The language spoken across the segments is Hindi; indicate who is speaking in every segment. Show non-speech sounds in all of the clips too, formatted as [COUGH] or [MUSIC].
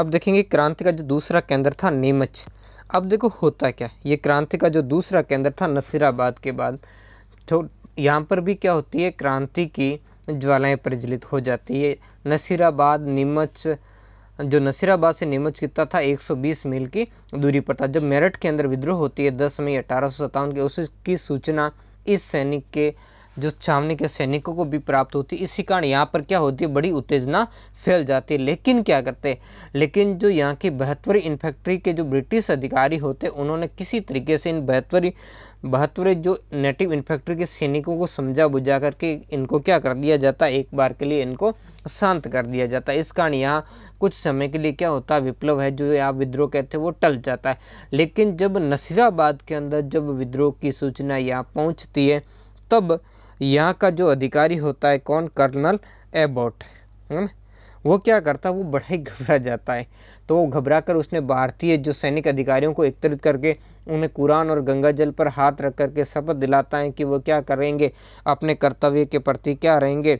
Speaker 1: अब देखेंगे क्रांति का जो दूसरा केंद्र था नीमच अब देखो होता क्या ये क्रांति का जो दूसरा केंद्र था नसीराबाद के बाद तो यहाँ पर भी क्या होती है क्रांति की ज्वालाएं प्रज्वलित हो जाती है नसीराबाद नीमच जो नसीराबाद से नीमच कितना था 120 मील की दूरी पर था जब मेरठ के अंदर विद्रोह होती है 10 मई अठारह के उसकी सूचना इस सैनिक के जो छावनी के सैनिकों को भी प्राप्त होती इसी कारण यहाँ पर क्या होती है बड़ी उत्तेजना फैल जाती है लेकिन क्या करते लेकिन जो यहाँ की बहत्तरी इन्फैक्ट्री के जो ब्रिटिश अधिकारी होते उन्होंने किसी तरीके से इन बहत्तरी बहत्तरी जो नेटिव इन्फैक्ट्री के सैनिकों को समझा बुझा करके इनको क्या कर दिया जाता एक बार के लिए इनको शांत कर दिया जाता इस कारण यहाँ कुछ समय के लिए क्या होता है विप्लव है जो यहाँ विद्रोह कहते हैं वो टल जाता है लेकिन जब नसीराबाद के अंदर जब विद्रोह की सूचना यहाँ पहुँचती है तब यहाँ का जो अधिकारी होता है कौन कर्नल एबोट है वो क्या करता है वो बड़ा ही [LAUGHS] घबरा जाता है तो वो घबरा कर उसने भारतीय जो सैनिक अधिकारियों को एकत्रित करके उन्हें कुरान और गंगा जल पर हाथ रख करके शपथ दिलाता है कि वो क्या करेंगे अपने कर्तव्य के प्रति क्या रहेंगे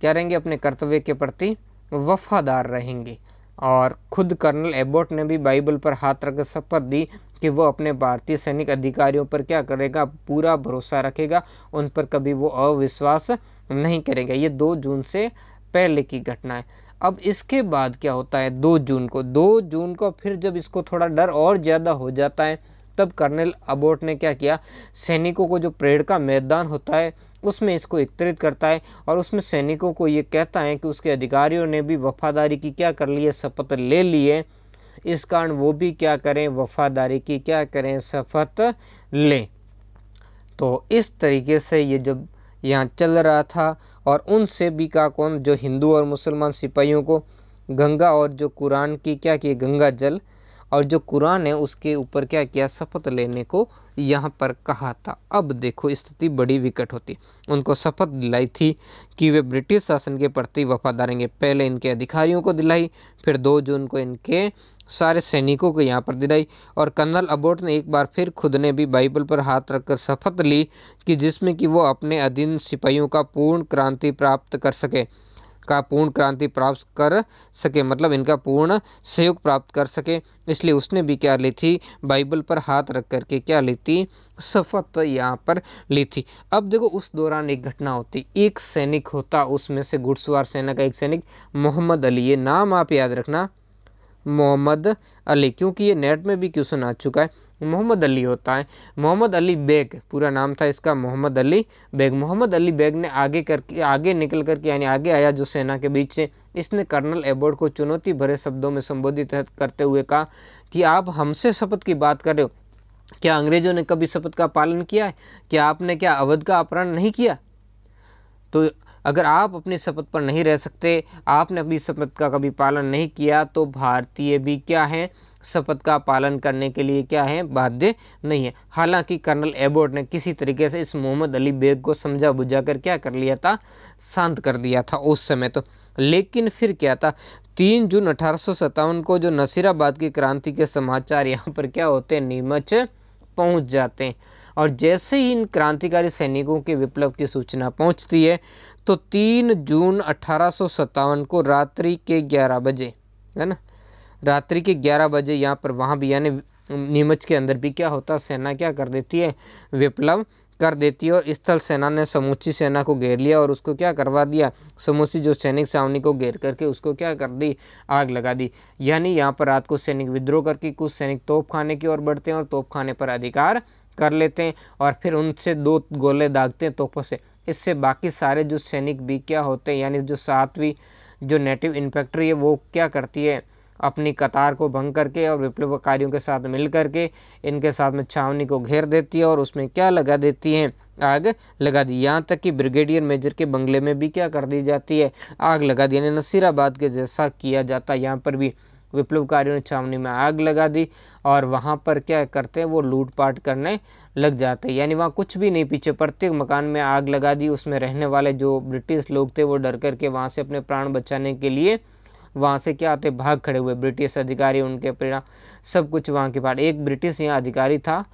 Speaker 1: क्या रहेंगे अपने कर्तव्य के प्रति वफादार रहेंगे और खुद कर्नल एबोट ने भी बाइबल पर हाथ रखकर शपथ दी कि वो अपने भारतीय सैनिक अधिकारियों पर क्या करेगा पूरा भरोसा रखेगा उन पर कभी वो अविश्वास नहीं करेगा ये दो जून से पहले की घटना है अब इसके बाद क्या होता है दो जून को दो जून को फिर जब इसको थोड़ा डर और ज़्यादा हो जाता है तब कर्नल अबोट ने क्या किया सैनिकों को जो परेड का मैदान होता है उसमें इसको एकत्रित करता है और उसमें सैनिकों को ये कहता है कि उसके अधिकारियों ने भी वफादारी की क्या कर ली है शपथ ले ली है इस कारण वो भी क्या करें वफादारी की क्या करें शपथ लें तो इस तरीके से ये जब यहाँ चल रहा था और उनसे भी का कौन जो हिंदू और मुसलमान सिपाहियों को गंगा और जो कुरान की क्या किए गंगा जल और जो कुरान है उसके ऊपर क्या किया शपथ लेने को यहाँ पर कहा था अब देखो स्थिति बड़ी विकट होती उनको शपथ दिलाई थी कि वे ब्रिटिश शासन के प्रति वफादारेंगे पहले इनके अधिकारियों को दिलाई फिर दो जून को इनके सारे सैनिकों को यहाँ पर दिलाई और कर्नल अबोट ने एक बार फिर खुद ने भी बाइबल पर हाथ रखकर शपथ ली कि जिसमें कि वो अपने अधीन सिपाहियों का पूर्ण क्रांति प्राप्त कर सके का पूर्ण क्रांति प्राप्त कर सके मतलब इनका पूर्ण सहयोग प्राप्त कर सके इसलिए उसने भी क्या ली थी बाइबल पर हाथ रख करके क्या ली थी शपथ यहाँ पर ली थी अब देखो उस दौरान एक घटना होती एक सैनिक होता उसमें से घुड़सवार सेना का एक सैनिक मोहम्मद अली ये नाम आप याद रखना मोहम्मद अली क्योंकि ये नेट में भी क्वेश्चन आ चुका है मोहम्मद अली होता है मोहम्मद अली बेग पूरा नाम था इसका मोहम्मद अली बेग मोहम्मद अली बेग ने आगे करके आगे निकल करके यानी आगे आया जो सेना के बीच से इसने कर्नल एबोर्ड को चुनौती भरे शब्दों में संबोधित करते हुए कहा कि आप हमसे शपथ की बात कर रहे हो क्या अंग्रेजों ने कभी शपथ का पालन किया है क्या आपने क्या अवध का अपहरण नहीं किया तो अगर आप अपनी शपथ पर नहीं रह सकते आपने अपनी शपथ का कभी पालन नहीं किया तो भारतीय भी क्या हैं शपथ का पालन करने के लिए क्या है बाध्य नहीं है हालांकि कर्नल एबोट ने किसी तरीके से इस मोहम्मद अली बेग को समझा बुझा कर क्या कर लिया था शांत कर दिया था उस समय तो लेकिन फिर क्या था तीन जून अठारह को जो नसीराबाद की क्रांति के समाचार यहाँ पर क्या होते हैं नीमच पहुँच जाते हैं और जैसे ही इन क्रांतिकारी सैनिकों के विप्लव की सूचना पहुँचती है तो तीन जून अठारह को रात्रि के ग्यारह बजे है ना रात्रि के ग्यारह बजे यहाँ पर वहाँ भी यानी नीमच के अंदर भी क्या होता सेना क्या कर देती है विप्लव कर देती है और स्थल सेना ने समूची सेना को घेर लिया और उसको क्या करवा दिया समूची जो सैनिक सावनी को घेर करके उसको क्या कर दी आग लगा दी यानी यहाँ पर रात को सैनिक विद्रोह करके कुछ सैनिक खाने की ओर बढ़ते हैं और खाने पर अधिकार कर लेते हैं और फिर उनसे दो गोले दागते हैं तोपों से इससे बाकी सारे जो सैनिक भी क्या होते हैं यानी जो सातवीं जो नेटिव इन्फेक्ट्री है वो क्या करती है अपनी कतार को भंग करके और विप्लवकारियों के साथ मिल करके इनके साथ में छावनी को घेर देती है और उसमें क्या लगा देती हैं आग लगा दी यहाँ तक कि ब्रिगेडियर मेजर के बंगले में भी क्या कर दी जाती है आग लगा दी यानी नसीराबाद के जैसा किया जाता है यहाँ पर भी विप्लवकारियों ने छावनी में आग लगा दी और वहाँ पर क्या करते हैं वो लूटपाट करने लग जाते हैं यानी वहाँ कुछ भी नहीं पीछे प्रत्येक मकान में आग लगा दी उसमें रहने वाले जो ब्रिटिश लोग थे वो डर करके वहाँ से अपने प्राण बचाने के लिए वहाँ से क्या होते भाग खड़े हुए ब्रिटिश अधिकारी उनके प्रेरणा सब कुछ वहाँ के पहाड़ एक ब्रिटिश यहाँ अधिकारी था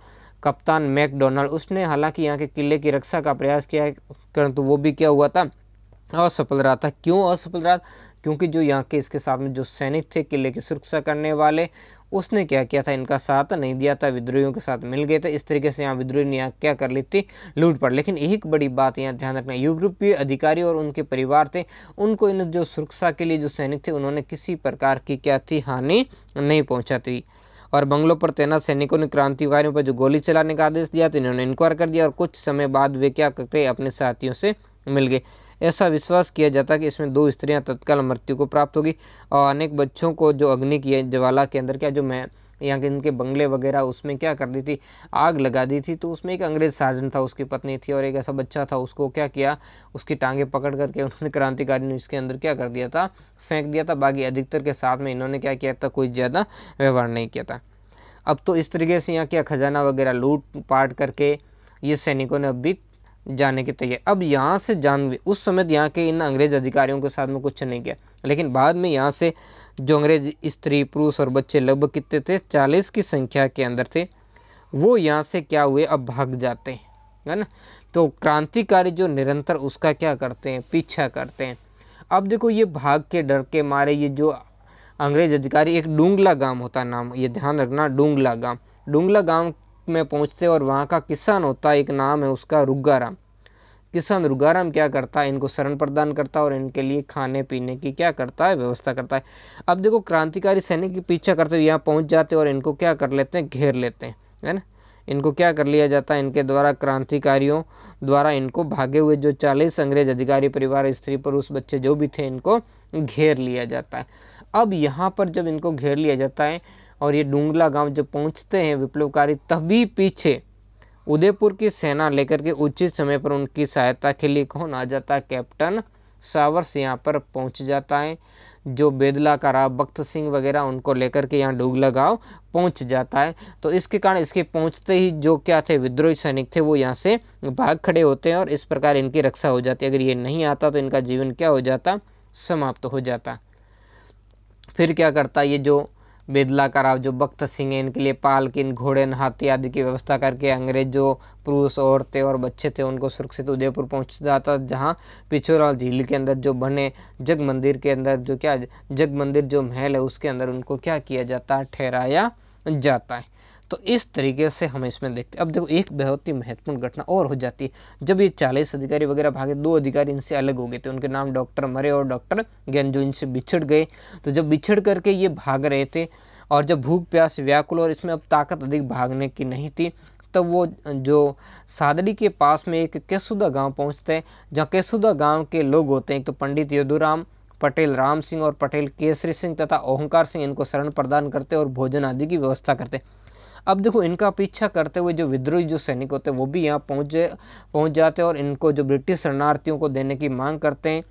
Speaker 1: कप्तान मैकडोनल्ड उसने हालांकि यहाँ के किले की रक्षा का प्रयास किया परंतु वो भी क्या हुआ था असफल रहा था क्यों असफल रहा क्योंकि जो यहाँ के इसके साथ में जो सैनिक थे किले की सुरक्षा करने वाले उसने क्या किया था इनका साथ नहीं दिया था विद्रोहियों के साथ मिल गए थे इस तरीके से यहाँ विद्रोही ने यहाँ क्या कर ली थी लूट पड़ लेकिन एक बड़ी बात यहाँ ध्यान रखना यूरोपीय अधिकारी और उनके परिवार थे उनको इन जो सुरक्षा के लिए जो सैनिक थे उन्होंने किसी प्रकार की क्या थी हानि नहीं पहुँचाती और बंगलों पर तैनात सैनिकों ने क्रांतिकारियों पर जो गोली चलाने का आदेश दिया तो इन्होंने इंक्वायर कर दिया और कुछ समय बाद वे क्या करके अपने साथियों से मिल गए ऐसा विश्वास किया जाता कि इसमें दो स्त्रियां तत्काल मृत्यु को प्राप्त होगी और अनेक बच्चों को जो अग्नि की ज्वाला के अंदर क्या जो मैं यहाँ के इनके बंगले वगैरह उसमें क्या कर दी थी आग लगा दी थी तो उसमें एक अंग्रेज साजन था उसकी पत्नी थी और एक ऐसा बच्चा था उसको क्या किया उसकी टांगे पकड़ करके उन्होंने क्रांतिकारी ने इसके अंदर क्या कर दिया था फेंक दिया था बाकी अधिकतर के साथ में इन्होंने क्या किया था कोई ज़्यादा व्यवहार नहीं किया था अब तो इस तरीके से यहाँ क्या खजाना वगैरह लूट पाट करके ये सैनिकों ने अब भी जाने के तैयार अब यहाँ से जानवे उस समय तो यहाँ के इन अंग्रेज़ अधिकारियों के साथ में कुछ नहीं किया लेकिन बाद में यहाँ से जो अंग्रेज स्त्री पुरुष और बच्चे लगभग कितने थे चालीस की संख्या के अंदर थे वो यहाँ से क्या हुए अब भाग जाते हैं है ना तो क्रांतिकारी जो निरंतर उसका क्या करते हैं पीछा करते हैं अब देखो ये भाग के डर के मारे ये जो अंग्रेज अधिकारी एक डूंगला गांव होता नाम ये ध्यान रखना डूंगला गांव डूंगला गांव में पहुँचते और वहाँ का किसान होता एक नाम है उसका रुग्गाराम किसान रुगाराम क्या करता है इनको शरण प्रदान करता है और इनके लिए खाने पीने की क्या करता है व्यवस्था करता है अब देखो क्रांतिकारी सैनिक की पीछा करते हुए यहाँ पहुँच जाते और इनको क्या कर लेते हैं घेर लेते हैं है ना इनको क्या कर लिया जाता है इनके द्वारा क्रांतिकारियों द्वारा इनको भागे हुए जो चालीस अंग्रेज अधिकारी परिवार स्त्री पुरुष बच्चे जो भी थे इनको घेर लिया जाता है अब यहाँ पर जब इनको घेर लिया जाता है और ये डूंगला गांव जब पहुंचते हैं विप्लवकारी तभी पीछे उदयपुर की सेना लेकर के उचित समय पर उनकी सहायता के लिए कौन आ जाता है कैप्टन सावर्स यहाँ पर पहुँच जाता है जो बेदला का राव भक्त सिंह वगैरह उनको लेकर के यहाँ डूगला गाँव पहुँच जाता है तो इसके कारण इसके पहुँचते ही जो क्या थे विद्रोही सैनिक थे वो यहाँ से भाग खड़े होते हैं और इस प्रकार इनकी रक्षा हो जाती है अगर ये नहीं आता तो इनका जीवन क्या हो जाता समाप्त तो हो जाता फिर क्या करता ये जो बेदला कराव जो भक्त सिंह इनके लिए पालकिन घोड़े हाथी आदि की व्यवस्था करके अंग्रेज जो पुरुष औरतें और बच्चे थे उनको सुरक्षित उदयपुर पहुंच जाता जहां पिछोरा झील के अंदर जो बने जग मंदिर के अंदर जो क्या जग मंदिर जो महल है उसके अंदर उनको क्या किया जाता है ठहराया जाता है तो इस तरीके से हम इसमें देखते हैं अब देखो एक बहुत ही महत्वपूर्ण घटना और हो जाती है जब ये चालीस अधिकारी वगैरह भागे दो अधिकारी इनसे अलग हो गए थे उनके नाम डॉक्टर मरे और डॉक्टर ज्ञान जो इनसे बिछड़ गए तो जब बिछड़ करके ये भाग रहे थे और जब भूख प्यास व्याकुल और इसमें अब ताकत अधिक भागने की नहीं थी तब वो जो सादड़ी के पास में एक केसुदा गांव पहुंचते हैं जहाँ केसुदा गांव के लोग होते हैं एक तो पंडित यदुराम पटेल राम सिंह और पटेल केसरी सिंह तथा ओहंकार सिंह इनको शरण प्रदान करते और भोजन आदि की व्यवस्था करते अब देखो इनका पीछा करते हुए जो विद्रोही जो सैनिक होते हैं वो भी यहाँ पहुँच पहुँच जाते हैं और इनको जो ब्रिटिश शरणार्थियों को देने की मांग करते हैं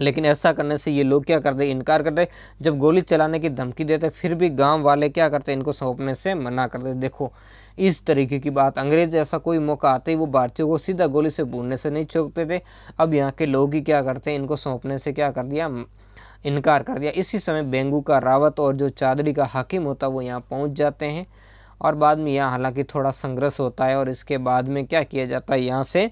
Speaker 1: लेकिन ऐसा करने से ये लोग क्या करते इनकार करते जब गोली चलाने की धमकी देते फिर भी गांव वाले क्या करते इनको सौंपने से मना करते देखो इस तरीके की बात अंग्रेज ऐसा कोई मौका आते ही वो भारतीयों को सीधा गोली से भूनने से नहीं चौंकते थे अब यहाँ के लोग ही क्या करते हैं इनको सौंपने से क्या कर दिया इनकार कर दिया इसी समय बेंगू का रावत और जो चादरी का हाकिम होता वो यहाँ पहुँच जाते हैं और बाद में यहाँ हालांकि थोड़ा संघर्ष होता है और इसके बाद में क्या किया जाता है यहाँ से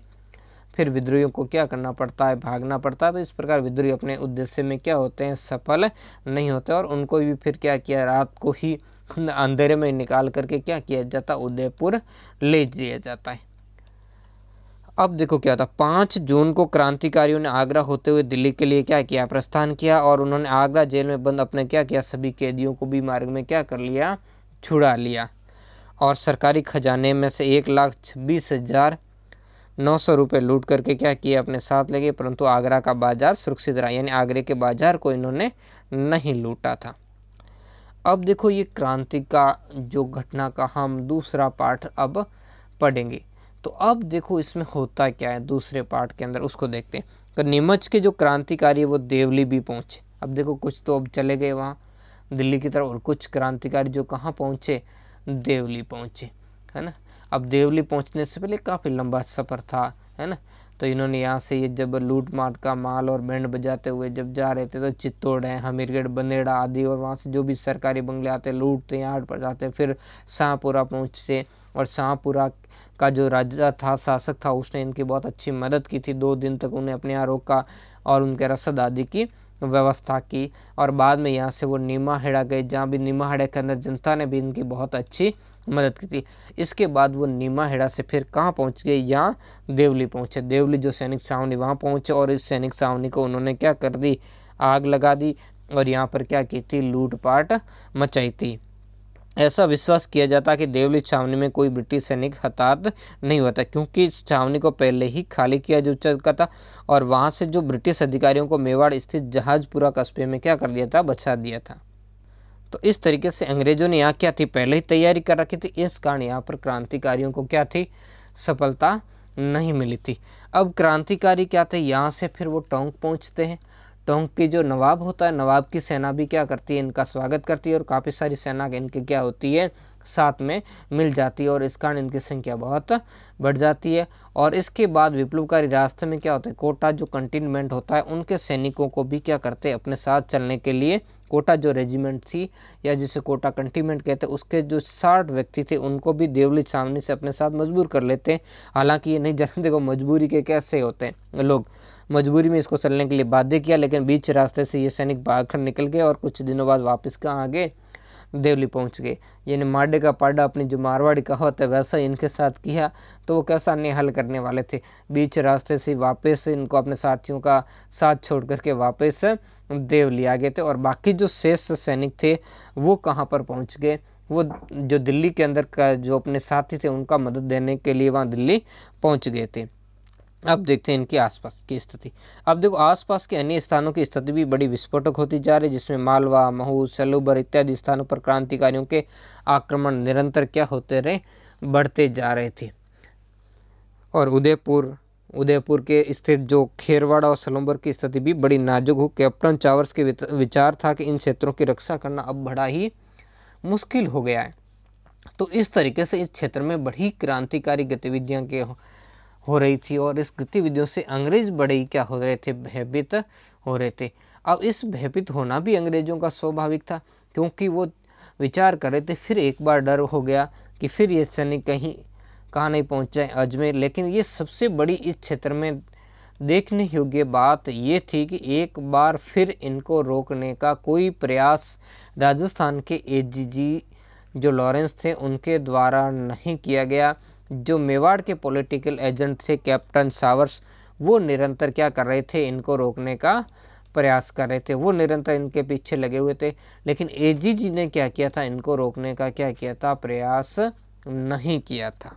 Speaker 1: फिर विद्रोहियों को क्या करना पड़ता है भागना पड़ता है तो इस प्रकार विद्रोही अपने उद्देश्य में क्या होते हैं सफल नहीं होते और उनको भी फिर क्या किया रात को ही [LAUGHS] अंधेरे में निकाल करके क्या किया जाता उदयपुर ले दिया जाता है अब देखो क्या था पाँच जून को क्रांतिकारियों ने आगरा होते हुए दिल्ली के लिए क्या किया प्रस्थान किया और उन्होंने आगरा जेल में बंद अपने क्या किया सभी कैदियों को भी मार्ग में क्या कर लिया छुड़ा लिया और सरकारी खजाने में से एक लाख छब्बीस हज़ार नौ सौ रुपये लूट करके क्या किए अपने साथ ले गए परंतु आगरा का बाजार सुरक्षित रहा यानी आगरे के बाजार को इन्होंने नहीं लूटा था अब देखो ये क्रांति का जो घटना का हम दूसरा पार्ट अब पढ़ेंगे तो अब देखो इसमें होता क्या है दूसरे पार्ट के अंदर उसको देखते हैं तो नीमच के जो क्रांतिकारी है वो देवली भी पहुँचे अब देखो कुछ तो अब चले गए वहाँ दिल्ली की तरफ और कुछ क्रांतिकारी जो कहाँ पहुँचे देवली पहुँचे है ना अब देवली पहुँचने से पहले काफ़ी लंबा सफ़र था है ना तो इन्होंने यहाँ से ये जब लूट माट का माल और बैंड बजाते हुए जब जा रहे थे तो चित्तौड़ है हमीरगढ़ बंदेड़ा आदि और वहाँ से जो भी सरकारी बंगले आते लूटते यहाँ आठ पर जाते फिर शाहपुरा पहुँचते और शाहपुरा का जो राजा था शासक था उसने इनकी बहुत अच्छी मदद की थी दो दिन तक उन्हें अपने यहाँ रोका और उनके रसद आदि की व्यवस्था की और बाद में यहाँ से वो नीमाहेड़ा गए जहाँ भी नीमाहेड़ा के अंदर जनता ने भी इनकी बहुत अच्छी मदद की थी इसके बाद वो नीमाहेड़ा से फिर कहाँ पहुँच गए यहाँ देवली पहुँचे देवली जो सैनिक सावनी वहाँ पहुँचे और इस सैनिक सावनी को उन्होंने क्या कर दी आग लगा दी और यहाँ पर क्या की थी लूटपाट मचाई थी ऐसा विश्वास किया जाता कि देवली छावनी में कोई ब्रिटिश सैनिक हताहत नहीं हुआ था क्योंकि इस छावनी को पहले ही खाली किया जा चुका था और वहाँ से जो ब्रिटिश अधिकारियों को मेवाड़ स्थित जहाजपुरा कस्बे में क्या कर दिया था बचा दिया था तो इस तरीके से अंग्रेजों ने यहाँ क्या थी पहले ही तैयारी कर रखी थी इस कारण यहाँ पर क्रांतिकारियों को क्या थी सफलता नहीं मिली थी अब क्रांतिकारी क्या थे यहाँ से फिर वो टोंक पहुँचते हैं टोंक तो की जो नवाब होता है नवाब की सेना भी क्या करती है इनका स्वागत करती है और काफ़ी सारी सेना इनके क्या होती है साथ में मिल जाती है और इस कारण इनकी संख्या बहुत बढ़ जाती है और इसके बाद विप्लवकारी रास्ते में क्या होता है कोटा जो कंटेनमेंट होता है उनके सैनिकों को भी क्या करते हैं अपने साथ चलने के लिए कोटा जो रेजिमेंट थी या जिसे कोटा कंटीमेंट कहते हैं उसके जो साठ व्यक्ति थे उनको भी देवली छावनी से अपने साथ मजबूर कर लेते हैं हालांकि ये नहीं जानते देखो मजबूरी के कैसे होते हैं लोग मजबूरी में इसको चलने के लिए बाध्य किया लेकिन बीच रास्ते से ये सैनिक बाहर निकल गए और कुछ दिनों बाद वापस कहाँ आगे देवली पहुंच गए यानी माडे का पाडा अपनी जो मारवाड़ी कहावत है वैसा इनके साथ किया तो वो कैसा अन्य हल करने वाले थे बीच रास्ते से वापस इनको अपने साथियों का साथ छोड़ करके वापस देवली आ गए थे और बाकी जो शेष सैनिक थे वो कहाँ पर पहुँच गए वो जो दिल्ली के अंदर का जो अपने साथी थे उनका मदद देने के लिए वहाँ दिल्ली पहुँच गए थे अब हम्म। देखते हैं इनके आसपास की स्थिति अब देखो आसपास के अन्य स्थानों की स्थिति भी बड़ी विस्फोटक होती जा रही है जिसमें मालवा महू सलूबर इत्यादि स्थानों पर क्रांतिकारियों के आक्रमण निरंतर क्या होते रहे बढ़ते जा रहे थे और उदयपुर उदयपुर के स्थित जो खेरवाड़ा और सलूबर की स्थिति भी बड़ी नाजुक हो कैप्टन चावर्स के विचार था कि इन क्षेत्रों की रक्षा करना अब बड़ा ही मुश्किल हो गया है तो इस तरीके से इस क्षेत्र में बड़ी क्रांतिकारी गतिविधियां के हो रही थी और इस गतिविधियों से अंग्रेज बड़े ही क्या हो रहे थे भयभीत हो रहे थे अब इस भयभीत होना भी अंग्रेजों का स्वाभाविक था क्योंकि वो विचार कर रहे थे फिर एक बार डर हो गया कि फिर ये सैनिक कहीं कहाँ नहीं पहुँच जाए अजमेर लेकिन ये सबसे बड़ी इस क्षेत्र में देखने योग्य बात ये थी कि एक बार फिर इनको रोकने का कोई प्रयास राजस्थान के एजीजी जो लॉरेंस थे उनके द्वारा नहीं किया गया जो मेवाड़ के पॉलिटिकल एजेंट थे कैप्टन सावर्स वो निरंतर क्या कर रहे थे इनको रोकने का प्रयास कर रहे थे वो निरंतर इनके पीछे लगे हुए थे लेकिन जी ने क्या किया था इनको रोकने का क्या किया था प्रयास नहीं किया था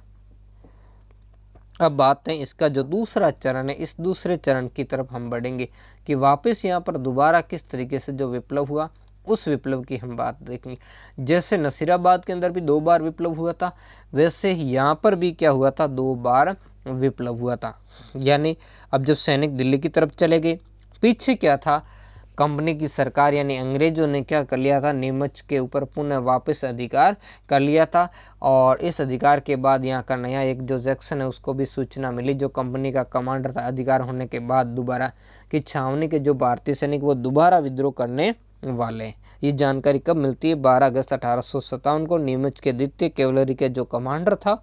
Speaker 1: अब बात है इसका जो दूसरा चरण है इस दूसरे चरण की तरफ हम बढ़ेंगे कि वापस यहाँ पर दोबारा किस तरीके से जो विप्लव हुआ उस विप्लव की हम बात देखेंगे जैसे नसीराबाद के अंदर भी दो बार विप्लव हुआ था वैसे ही यहाँ पर भी क्या हुआ था दो बार विप्लव हुआ था यानी अब जब सैनिक दिल्ली की तरफ चले गए पीछे क्या था कंपनी की सरकार यानी अंग्रेजों ने क्या कर लिया था नीमच के ऊपर पुनः वापस अधिकार कर लिया था और इस अधिकार के बाद यहाँ का नया एक जो जैक्सन है उसको भी सूचना मिली जो कंपनी का कमांडर था अधिकार होने के बाद दोबारा कि छावनी के जो भारतीय सैनिक वो दोबारा विद्रोह करने वाले ये जानकारी कब मिलती है 12 अगस्त अठारह को नीमच के द्वितीय कैवलरी के जो कमांडर था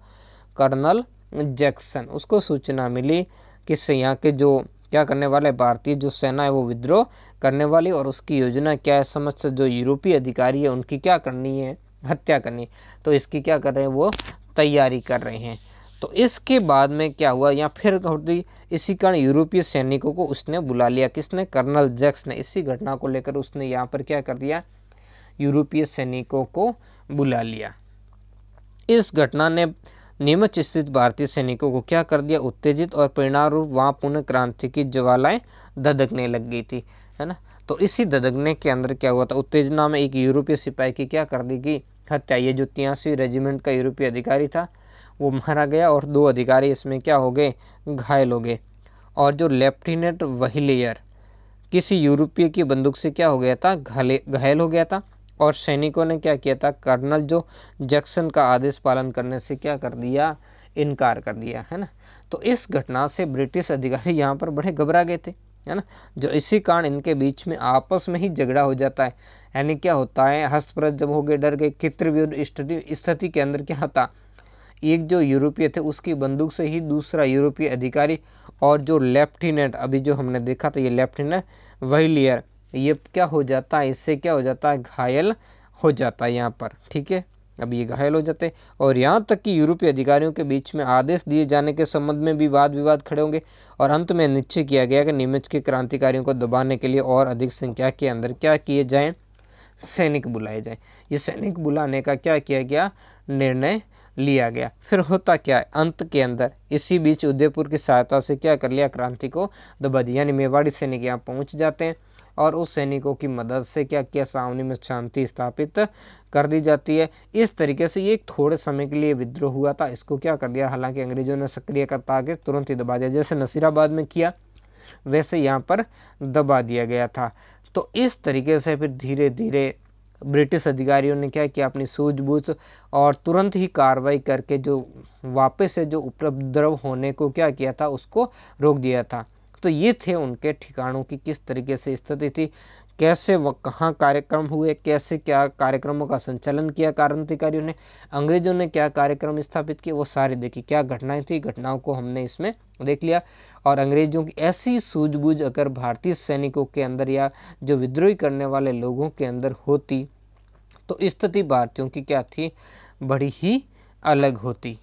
Speaker 1: कर्नल जैक्सन उसको सूचना मिली कि यहाँ के जो क्या करने वाले भारतीय जो सेना है वो विद्रोह करने वाली और उसकी योजना क्या है समस्त जो यूरोपीय अधिकारी है उनकी क्या करनी है हत्या करनी तो इसकी क्या कर रहे हैं वो तैयारी कर रहे हैं तो इसके बाद में क्या हुआ या फिर होती इसी कारण यूरोपीय सैनिकों को उसने बुला लिया किसने कर्नल जैक्स ने इसी घटना को लेकर उसने यहाँ पर क्या कर दिया यूरोपीय सैनिकों को बुला लिया इस घटना ने नियमित स्थित भारतीय सैनिकों को क्या कर दिया उत्तेजित और परिणाम रूप वहाँ पुनः क्रांति की ज्वालाएं धधकने लग गई थी है ना तो इसी धधकने के अंदर क्या हुआ था उत्तेजना में एक यूरोपीय सिपाही की क्या कर दी गई हत्या ये जो तिहासवीं रेजिमेंट का यूरोपीय अधिकारी था वो मारा गया और दो अधिकारी इसमें क्या हो गए घायल हो गए और जो लेफ्टिनेंट वहीलेयर किसी यूरोपीय की बंदूक से क्या हो गया था घले घायल हो गया था और सैनिकों ने क्या किया था कर्नल जो जैक्सन का आदेश पालन करने से क्या कर दिया इनकार कर दिया है ना तो इस घटना से ब्रिटिश अधिकारी यहाँ पर बड़े घबरा गए थे है ना जो इसी कारण इनके बीच में आपस में ही झगड़ा हो जाता है यानी क्या होता है हस्तप्रत जब हो गए डर गए कितृव्यूढ़ स्थिति के अंदर क्या था एक जो यूरोपीय थे उसकी बंदूक से ही दूसरा यूरोपीय अधिकारी और जो लेफ्टिनेंट अभी जो हमने देखा था ये लेफ्टिनेंट वही लियर ये क्या हो जाता है इससे क्या हो जाता है घायल हो जाता है यहाँ पर ठीक है अब ये घायल हो जाते हैं और यहाँ तक कि यूरोपीय अधिकारियों के बीच में आदेश दिए जाने के संबंध में भी वाद विवाद खड़े होंगे और अंत में निश्चय किया गया कि निमच के क्रांतिकारियों को दबाने के लिए और अधिक संख्या के अंदर क्या किए जाएँ सैनिक बुलाए जाएँ ये सैनिक बुलाने का क्या किया गया निर्णय लिया गया फिर होता क्या है अंत के अंदर इसी बीच उदयपुर की सहायता से क्या कर लिया क्रांति को दबा दिया यानी मेवाड़ी सैनिक यहाँ पहुँच जाते हैं और उस सैनिकों की मदद से क्या किया सावनी में शांति स्थापित कर दी जाती है इस तरीके से ये थोड़े समय के लिए विद्रोह हुआ था इसको क्या कर दिया हालांकि अंग्रेजों ने सक्रिय करता के तुरंत ही दबा दिया जैसे नसीराबाद में किया वैसे यहाँ पर दबा दिया गया था तो इस तरीके से फिर धीरे धीरे ब्रिटिश अधिकारियों ने क्या किया अपनी सूझबूझ और तुरंत ही कार्रवाई करके जो वापस से जो उपद्रव होने को क्या किया था उसको रोक दिया था तो ये थे उनके ठिकानों की किस तरीके से स्थिति थी कैसे व कहाँ कार्यक्रम हुए कैसे क्या कार्यक्रमों का संचालन किया क्रांतिकारियों ने अंग्रेजों ने क्या कार्यक्रम स्थापित किए वो सारे देखे क्या घटनाएं थी घटनाओं को हमने इसमें देख लिया और अंग्रेजों की ऐसी सूझबूझ अगर भारतीय सैनिकों के अंदर या जो विद्रोही करने वाले लोगों के अंदर होती तो स्थिति भारतीयों की क्या थी बड़ी ही अलग होती